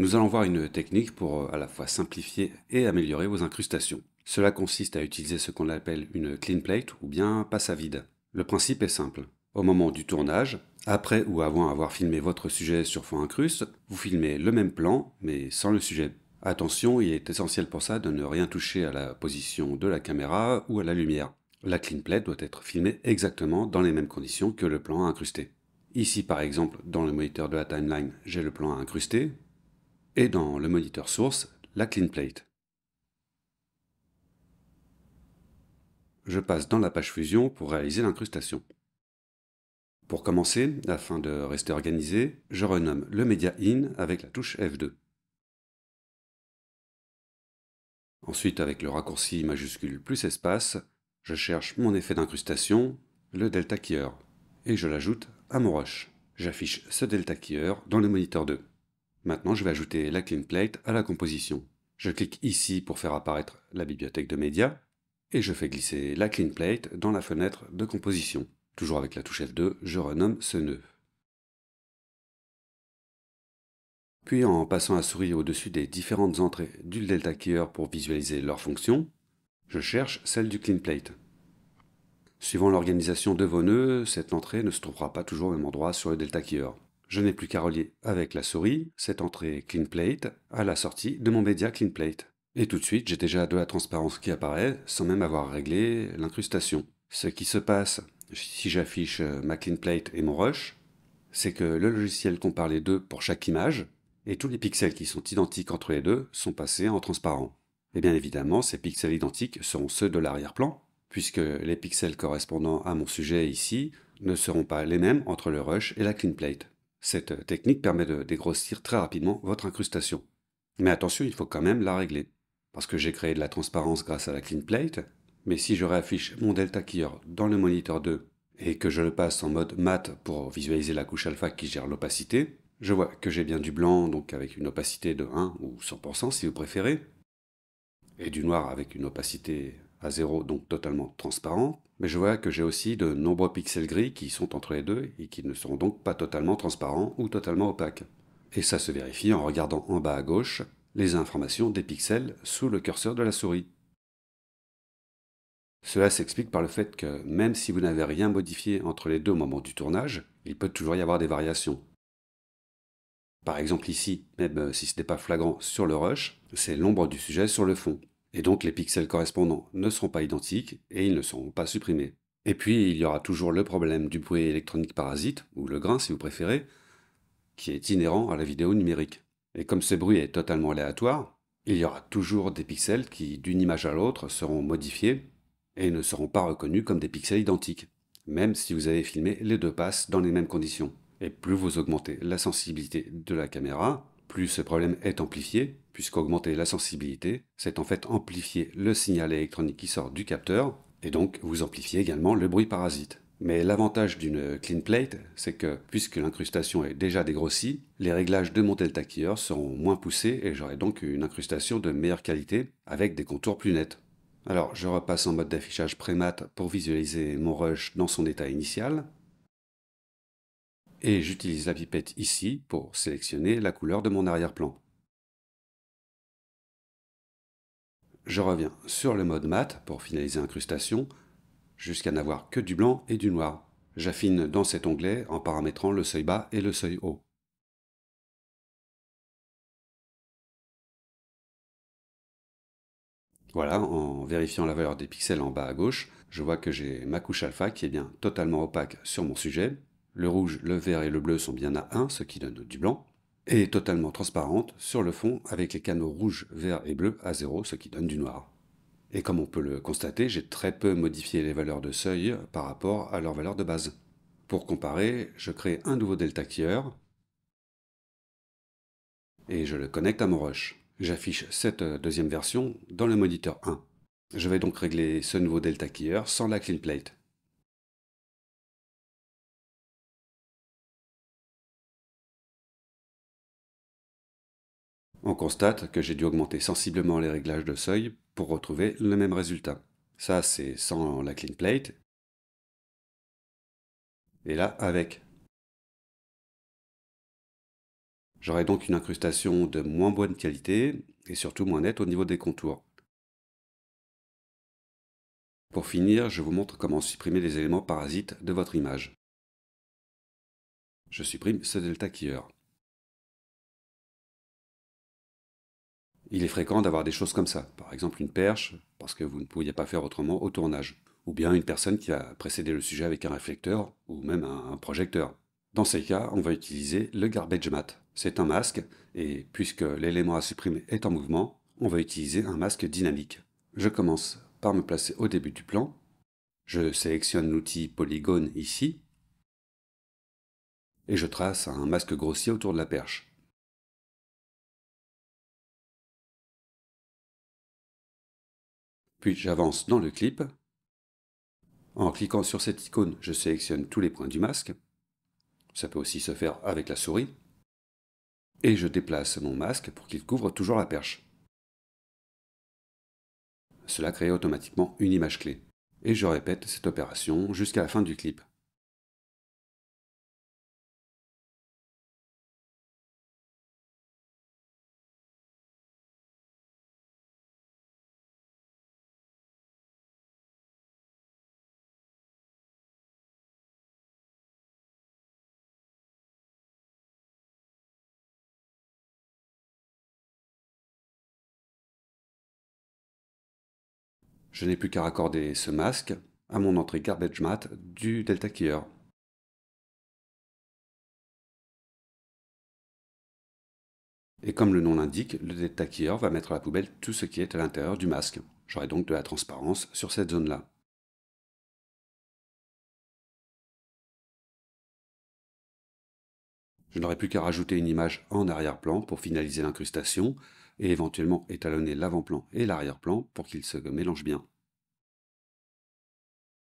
Nous allons voir une technique pour euh, à la fois simplifier et améliorer vos incrustations. Cela consiste à utiliser ce qu'on appelle une clean plate ou bien passe à vide. Le principe est simple. Au moment du tournage, après ou avant avoir filmé votre sujet sur fond incruste, vous filmez le même plan mais sans le sujet. Attention, il est essentiel pour ça de ne rien toucher à la position de la caméra ou à la lumière. La clean plate doit être filmée exactement dans les mêmes conditions que le plan incrusté. Ici par exemple, dans le moniteur de la timeline, j'ai le plan incrusté et dans le moniteur source, la clean plate. Je passe dans la page fusion pour réaliser l'incrustation. Pour commencer, afin de rester organisé, je renomme le média in avec la touche F2. Ensuite, avec le raccourci majuscule plus espace, je cherche mon effet d'incrustation, le delta keyer, et je l'ajoute à mon rush. J'affiche ce delta keyer dans le moniteur 2. Maintenant, je vais ajouter la clean plate à la composition. Je clique ici pour faire apparaître la bibliothèque de médias, et je fais glisser la clean plate dans la fenêtre de composition. Toujours avec la touche F2, je renomme ce nœud. Puis en passant la souris au-dessus des différentes entrées du Delta Keyer pour visualiser leurs fonctions, je cherche celle du clean plate. Suivant l'organisation de vos nœuds, cette entrée ne se trouvera pas toujours au même endroit sur le Delta Keyer. Je n'ai plus qu'à relier avec la souris cette entrée Clean Plate à la sortie de mon média Clean Plate. Et tout de suite, j'ai déjà de la transparence qui apparaît sans même avoir réglé l'incrustation. Ce qui se passe si j'affiche ma Clean Plate et mon Rush, c'est que le logiciel compare les deux pour chaque image, et tous les pixels qui sont identiques entre les deux sont passés en transparent. Et bien évidemment, ces pixels identiques seront ceux de l'arrière-plan, puisque les pixels correspondant à mon sujet ici ne seront pas les mêmes entre le rush et la clean plate. Cette euh, technique permet de dégrossir très rapidement votre incrustation. Mais attention, il faut quand même la régler. Parce que j'ai créé de la transparence grâce à la clean plate, mais si je réaffiche mon delta keyer dans le moniteur 2 et que je le passe en mode mat pour visualiser la couche alpha qui gère l'opacité, je vois que j'ai bien du blanc, donc avec une opacité de 1 ou 100% si vous préférez, et du noir avec une opacité à 0, donc totalement transparent, mais je vois que j'ai aussi de nombreux pixels gris qui sont entre les deux et qui ne seront donc pas totalement transparents ou totalement opaques. Et ça se vérifie en regardant en bas à gauche les informations des pixels sous le curseur de la souris. Cela s'explique par le fait que même si vous n'avez rien modifié entre les deux moments du tournage, il peut toujours y avoir des variations. Par exemple ici, même si ce n'est pas flagrant sur le rush, c'est l'ombre du sujet sur le fond et donc les pixels correspondants ne seront pas identiques et ils ne seront pas supprimés. Et puis il y aura toujours le problème du bruit électronique parasite, ou le grain si vous préférez, qui est inhérent à la vidéo numérique. Et comme ce bruit est totalement aléatoire, il y aura toujours des pixels qui, d'une image à l'autre, seront modifiés et ne seront pas reconnus comme des pixels identiques, même si vous avez filmé les deux passes dans les mêmes conditions. Et plus vous augmentez la sensibilité de la caméra, plus ce problème est amplifié, puisqu'augmenter la sensibilité, c'est en fait amplifier le signal électronique qui sort du capteur, et donc vous amplifiez également le bruit parasite. Mais l'avantage d'une clean plate, c'est que puisque l'incrustation est déjà dégrossie, les réglages de mon delta keyer seront moins poussés et j'aurai donc une incrustation de meilleure qualité avec des contours plus nets. Alors je repasse en mode d'affichage prémat pour visualiser mon rush dans son état initial et j'utilise la pipette ici pour sélectionner la couleur de mon arrière-plan. Je reviens sur le mode mat pour finaliser l'incrustation, jusqu'à n'avoir que du blanc et du noir. J'affine dans cet onglet en paramétrant le seuil bas et le seuil haut. Voilà, en vérifiant la valeur des pixels en bas à gauche, je vois que j'ai ma couche alpha qui est bien totalement opaque sur mon sujet, le rouge, le vert et le bleu sont bien à 1, ce qui donne du blanc, et totalement transparente sur le fond avec les canaux rouge, vert et bleu à 0, ce qui donne du noir. Et comme on peut le constater, j'ai très peu modifié les valeurs de seuil par rapport à leurs valeurs de base. Pour comparer, je crée un nouveau delta keyer et je le connecte à mon rush. J'affiche cette deuxième version dans le moniteur 1. Je vais donc régler ce nouveau delta keyer sans la clean plate. On constate que j'ai dû augmenter sensiblement les réglages de seuil pour retrouver le même résultat. Ça, c'est sans la clean plate. Et là, avec. J'aurai donc une incrustation de moins bonne qualité et surtout moins nette au niveau des contours. Pour finir, je vous montre comment supprimer les éléments parasites de votre image. Je supprime ce delta keyer. il est fréquent d'avoir des choses comme ça. Par exemple, une perche, parce que vous ne pouviez pas faire autrement au tournage. Ou bien une personne qui a précédé le sujet avec un réflecteur ou même un projecteur. Dans ces cas, on va utiliser le garbage mat. C'est un masque, et puisque l'élément à supprimer est en mouvement, on va utiliser un masque dynamique. Je commence par me placer au début du plan. Je sélectionne l'outil polygone ici, et je trace un masque grossier autour de la perche. puis j'avance dans le clip. En cliquant sur cette icône, je sélectionne tous les points du masque. Ça peut aussi se faire avec la souris. Et je déplace mon masque pour qu'il couvre toujours la perche. Cela crée automatiquement une image clé. Et je répète cette opération jusqu'à la fin du clip. Je n'ai plus qu'à raccorder ce masque à mon entrée garbage mat du Delta Keyer. Et comme le nom l'indique, le Delta Keyer va mettre à la poubelle tout ce qui est à l'intérieur du masque. J'aurai donc de la transparence sur cette zone-là. Je n'aurai plus qu'à rajouter une image en arrière-plan pour finaliser l'incrustation, et éventuellement étalonner l'avant-plan et l'arrière-plan pour qu'ils se mélangent bien.